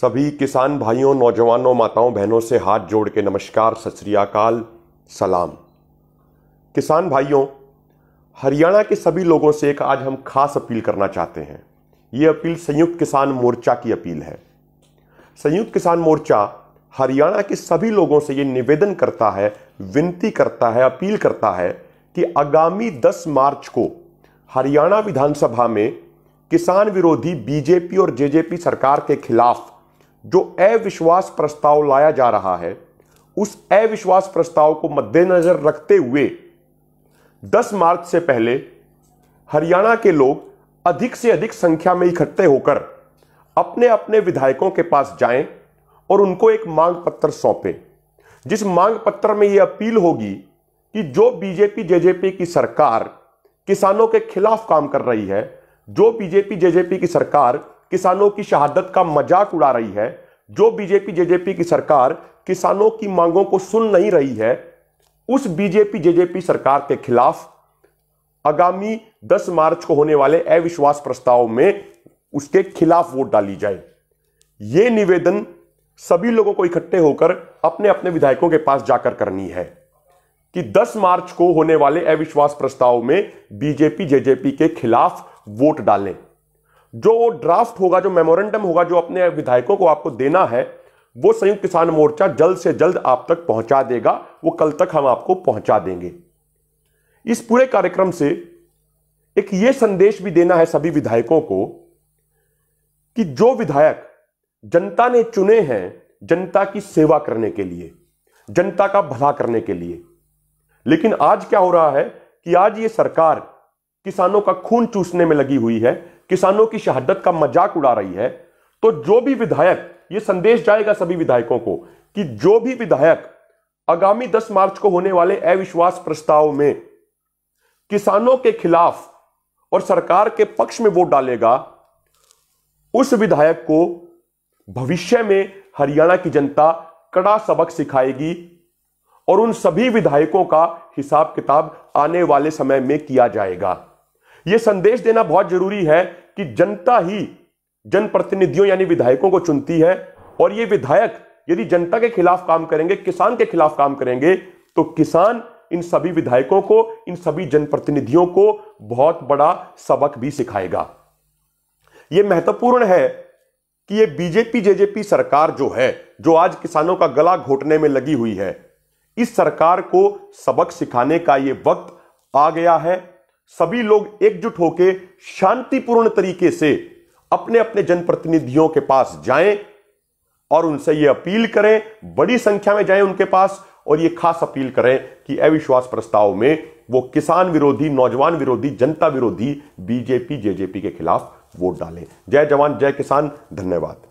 सभी किसान भाइयों नौजवानों माताओं बहनों से हाथ जोड़ के नमस्कार सत सलाम किसान भाइयों हरियाणा के सभी लोगों से एक आज हम खास अपील करना चाहते हैं ये अपील संयुक्त किसान मोर्चा की अपील है संयुक्त किसान मोर्चा हरियाणा के सभी लोगों से ये निवेदन करता है विनती करता है अपील करता है कि आगामी 10 मार्च को हरियाणा विधानसभा में किसान विरोधी बीजेपी और जेजेपी सरकार के खिलाफ जो अविश्वास प्रस्ताव लाया जा रहा है उस अविश्वास प्रस्ताव को मद्देनजर रखते हुए 10 मार्च से पहले हरियाणा के लोग अधिक से अधिक संख्या में इकट्ठे होकर अपने अपने विधायकों के पास जाएं और उनको एक मांग पत्र सौंपें जिस मांग पत्र में यह अपील होगी कि जो बीजेपी जेजेपी की सरकार किसानों के खिलाफ काम कर रही है जो बीजेपी जेजेपी की सरकार किसानों की शहादत का मजाक उड़ा रही है जो बीजेपी जेजेपी की सरकार किसानों की मांगों को सुन नहीं रही है उस बीजेपी जेजेपी सरकार के खिलाफ आगामी 10 मार्च को होने वाले अविश्वास प्रस्ताव में उसके खिलाफ वोट डाली जाए यह निवेदन सभी लोगों को इकट्ठे होकर अपने अपने विधायकों के पास जाकर करनी है कि 10 मार्च को होने वाले अविश्वास प्रस्ताव में बीजेपी जेजेपी के खिलाफ वोट डालें जो ड्राफ्ट होगा जो मेमोरेंडम होगा जो अपने विधायकों को आपको देना है वो संयुक्त किसान मोर्चा जल्द से जल्द आप तक पहुंचा देगा वो कल तक हम आपको पहुंचा देंगे इस पूरे कार्यक्रम से एक ये संदेश भी देना है सभी विधायकों को कि जो विधायक जनता ने चुने हैं जनता की सेवा करने के लिए जनता का भला करने के लिए लेकिन आज क्या हो रहा है कि आज ये सरकार किसानों का खून चूसने में लगी हुई है किसानों की शहादत का मजाक उड़ा रही है तो जो भी विधायक ये संदेश जाएगा सभी विधायकों को कि जो भी विधायक आगामी 10 मार्च को होने वाले अविश्वास प्रस्ताव में किसानों के खिलाफ और सरकार के पक्ष में वोट डालेगा उस विधायक को भविष्य में हरियाणा की जनता कड़ा सबक सिखाएगी और उन सभी विधायकों का हिसाब किताब आने वाले समय में किया जाएगा यह संदेश देना बहुत जरूरी है कि जनता ही जनप्रतिनिधियों यानी विधायकों को चुनती है और ये विधायक यदि जनता के खिलाफ काम करेंगे किसान के खिलाफ काम करेंगे तो किसान इन सभी विधायकों को इन सभी जनप्रतिनिधियों को बहुत बड़ा सबक भी सिखाएगा यह महत्वपूर्ण है कि यह बीजेपी जेजेपी सरकार जो है जो आज किसानों का गला घोटने में लगी हुई है इस सरकार को सबक सिखाने का यह वक्त आ गया है सभी लोग एकजुट होकर शांतिपूर्ण तरीके से अपने अपने जनप्रतिनिधियों के पास जाएं और उनसे यह अपील करें बड़ी संख्या में जाएं उनके पास और यह खास अपील करें कि अविश्वास प्रस्ताव में वो किसान विरोधी नौजवान विरोधी जनता विरोधी बीजेपी जेजेपी के खिलाफ वोट डालें जय जवान जय किसान धन्यवाद